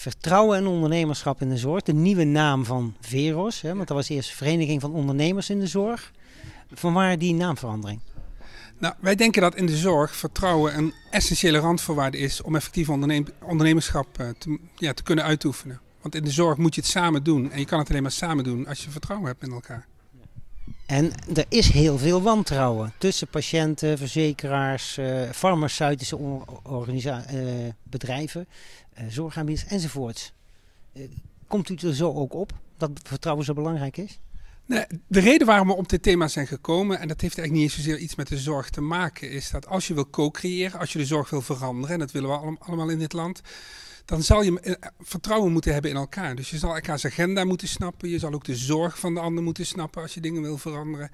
Vertrouwen en ondernemerschap in de zorg. De nieuwe naam van Veros. Hè, want dat was eerst Vereniging van Ondernemers in de Zorg. Van waar die naamverandering? Nou, wij denken dat in de zorg vertrouwen een essentiële randvoorwaarde is om effectief ondernemerschap eh, te, ja, te kunnen uitoefenen. Want in de zorg moet je het samen doen. En je kan het alleen maar samen doen als je vertrouwen hebt in elkaar. En er is heel veel wantrouwen tussen patiënten, verzekeraars, eh, farmaceutische uh, bedrijven, uh, zorgaanbieders enzovoorts. komt u er zo ook op dat vertrouwen zo belangrijk is? Nee, de reden waarom we op dit thema zijn gekomen, en dat heeft eigenlijk niet eens zozeer iets met de zorg te maken, is dat als je wil co-creëren, als je de zorg wil veranderen, en dat willen we allemaal in dit land, dan zal je eh, vertrouwen moeten hebben in elkaar. Dus je zal elkaars agenda moeten snappen. Je zal ook de zorg van de ander moeten snappen als je dingen wil veranderen.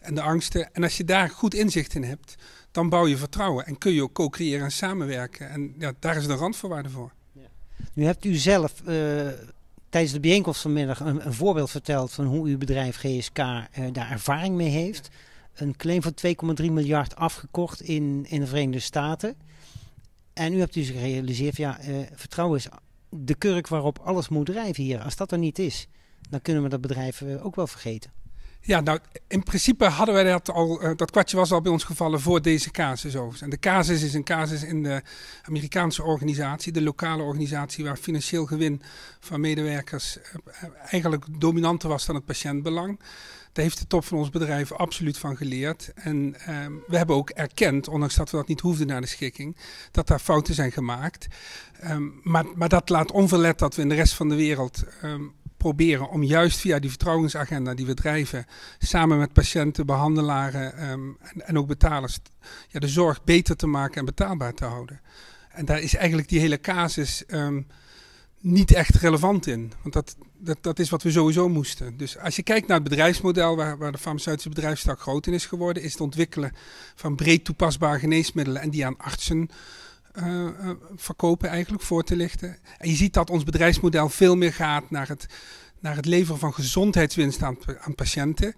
En de angsten. En als je daar goed inzicht in hebt, dan bouw je vertrouwen. En kun je ook co-creëren en samenwerken. En ja, daar is de randvoorwaarde voor. Ja. Nu hebt u zelf eh, tijdens de bijeenkomst vanmiddag een, voorbeeld verteld van hoe uw bedrijf GSK eh, daar ervaring mee heeft. Een claim van 2,3 miljard afgekocht in, in de Verenigde Staten. En u hebt dus gerealiseerd, ja, eh, vertrouwen is de kurk waarop alles moet drijven hier. Als dat er niet is, dan kunnen we dat bedrijf eh, ook wel vergeten. Ja, nou, in principe hadden wij dat al, eh, dat kwartje was al bij ons gevallen voor deze casus En de casus is een casus in de Amerikaanse organisatie, de lokale organisatie, waar financieel gewin van medewerkers eigenlijk dominanter was dan het patiëntbelang. Daar heeft de top van ons bedrijf absoluut van geleerd. En ehm, we hebben ook erkend, ondanks dat we dat niet hoefden naar de schikking, dat daar fouten zijn gemaakt. Ehm, maar, maar dat laat onverlet dat we in de rest van de wereld ehm, proberen om juist via die vertrouwensagenda die we drijven, samen met patiënten, behandelaren en, en, ook betalers, ja, de zorg beter te maken en betaalbaar te houden. En daar is eigenlijk die hele casus niet echt relevant in. Want dat, dat, dat is wat we sowieso moesten. Dus als je kijkt naar het bedrijfsmodel waar, waar de farmaceutische bedrijfstak groot in is geworden, is het ontwikkelen van breed toepasbare geneesmiddelen en die aan artsen eh, eh, verkopen eigenlijk voor te lichten. En je ziet dat ons bedrijfsmodel veel meer gaat naar het naar het leveren van gezondheidswinst aan, aan patiënten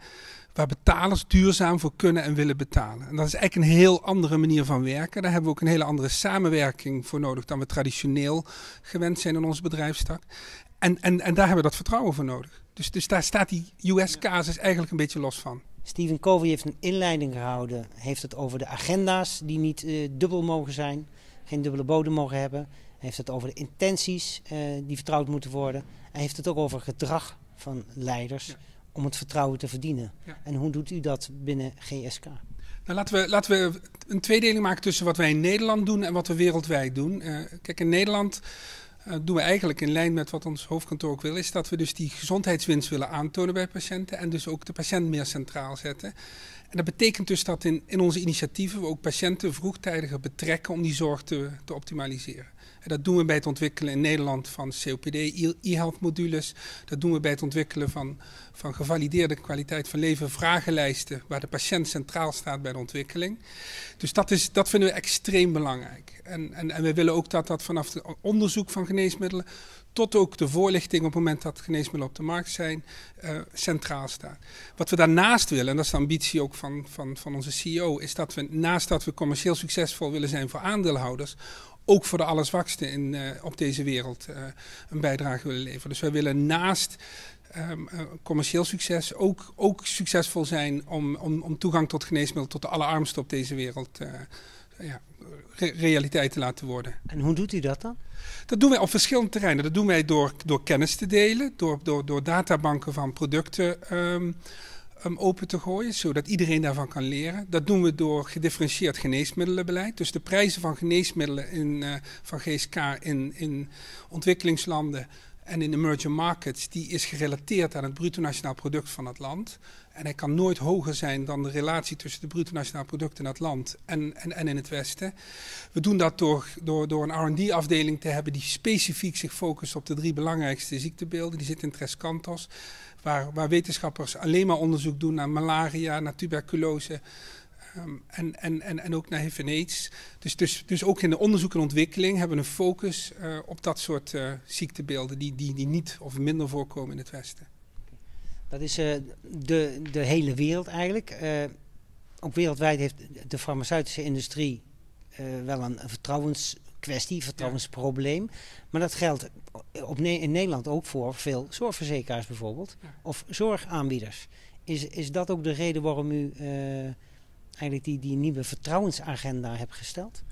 waar betalers duurzaam voor kunnen en willen betalen. En dat is eigenlijk een heel andere manier van werken. Daar hebben we ook een hele andere samenwerking voor nodig dan we traditioneel gewend zijn in onze bedrijfstak. En, en, en daar hebben we dat vertrouwen voor nodig. Dus, dus daar staat die US-casus eigenlijk een beetje los van. Stephen Covey heeft een inleiding gehouden, heeft het over de agenda's die niet eh, dubbel mogen zijn geen dubbele bodem mogen hebben. Hij heeft het over de intenties eh, die vertrouwd moeten worden. Hij heeft het ook over gedrag van leiders om het vertrouwen te verdienen. En hoe doet u dat binnen GSK? Nou, laten, we, laten we een tweedeling maken tussen wat wij in Nederland doen en wat we wereldwijd doen. Eh, kijk, in Nederland eh, doen we eigenlijk in lijn met wat ons hoofdkantoor ook wil, is dat we dus die gezondheidswinst willen aantonen bij patiënten en dus ook de patiënt meer centraal zetten. En dat betekent dus dat in, in onze initiatieven we ook patiënten vroegtijdiger betrekken om die zorg te, te optimaliseren. En dat doen we bij het ontwikkelen in Nederland van COPD, e-health modules. Dat doen we bij het ontwikkelen van, van gevalideerde kwaliteit van leven vragenlijsten, waar de patiënt centraal staat bij de ontwikkeling. Dus dat, is, dat vinden we extreem belangrijk. En, en, en we willen ook dat dat vanaf het onderzoek van geneesmiddelen tot ook de voorlichting op het moment dat geneesmiddelen op de markt zijn, eh, centraal staat. Wat we daarnaast willen, en dat is de ambitie ook van, van, van onze CEO, is dat we naast dat we commercieel succesvol willen zijn voor aandeelhouders, ook voor de allerzwaksten in, eh, op deze wereld eh, een bijdrage willen leveren. Dus wij willen naast ehm, eh, commercieel succes ook, ook succesvol zijn om, om, om, toegang tot geneesmiddelen tot de allerarmsten op deze wereld ja, realiteit te laten worden. En hoe doet u dat dan? Dat doen wij op verschillende terreinen. Dat doen wij door, door kennis te delen, door, door, door databanken van producten. Ehm, um, open te gooien, zodat iedereen daarvan kan leren. Dat doen we door gedifferentieerd geneesmiddelenbeleid. Dus de prijzen van geneesmiddelen in, eh, van GSK in, in ontwikkelingslanden en in emerging markets, die is gerelateerd aan het bruto nationaal product van het land. En hij kan nooit hoger zijn dan de relatie tussen het bruto nationaal product in het land en, en, en in het Westen. We doen dat door, door, door een RD-afdeling te hebben die specifiek zich focust op de drie belangrijkste ziektebeelden. Die zit in Tres Cantos, waar, waar wetenschappers alleen maar onderzoek doen naar malaria, naar tuberculose, Ehm, en, en, en, en ook naar HIV AIDS. Dus, dus, dus ook in de onderzoek en ontwikkeling hebben we een focus eh, op dat soort eh, ziektebeelden die, die, die niet of minder voorkomen in het Westen. Dat is eh, de, de hele wereld eigenlijk. ook wereldwijd heeft de farmaceutische industrie wel een vertrouwenskwestie, vertrouwensprobleem. Maar dat geldt op in Nederland ook voor veel zorgverzekeraars bijvoorbeeld, of zorgaanbieders. Is, is dat ook de reden waarom u eigenlijk die, die nieuwe vertrouwensagenda hebt gesteld?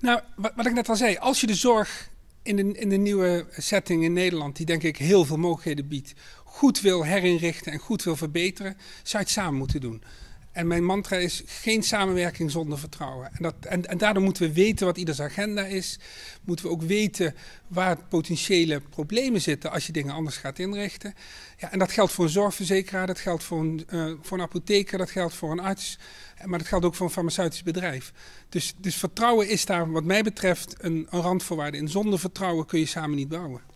Nou, wat, wat ik net al zei, als je de zorg in de, in de nieuwe setting in Nederland, die denk ik heel veel mogelijkheden biedt, goed wil herinrichten en goed wil verbeteren, zou je het samen moeten doen. En mijn mantra is geen samenwerking zonder vertrouwen. En, dat, en, en daardoor moeten we weten wat ieders agenda is. Moeten we ook weten waar potentiële problemen zitten als je dingen anders gaat inrichten. Ja, en dat geldt voor een zorgverzekeraar, dat geldt voor een, eh, voor apotheker, dat geldt voor een arts. Maar dat geldt ook voor een farmaceutisch bedrijf. Dus, dus vertrouwen is daar wat mij betreft een, een randvoorwaarde. En zonder vertrouwen kun je samen niet bouwen.